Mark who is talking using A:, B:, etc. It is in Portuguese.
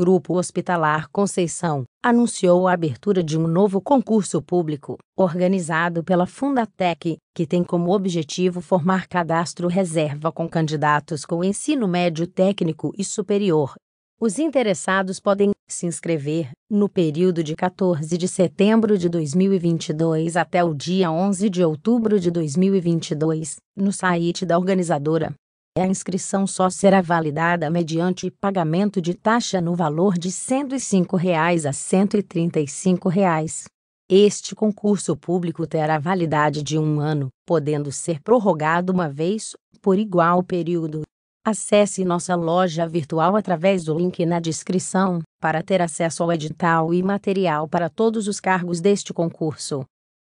A: Grupo Hospitalar Conceição, anunciou a abertura de um novo concurso público, organizado pela Fundatec, que tem como objetivo formar cadastro reserva com candidatos com ensino médio técnico e superior. Os interessados podem se inscrever no período de 14 de setembro de 2022 até o dia 11 de outubro de 2022, no site da organizadora a inscrição só será validada mediante pagamento de taxa no valor de R$ 105 a R$ 135. Reais. Este concurso público terá validade de um ano, podendo ser prorrogado uma vez, por igual período. Acesse nossa loja virtual através do link na descrição, para ter acesso ao edital e material para todos os cargos deste concurso.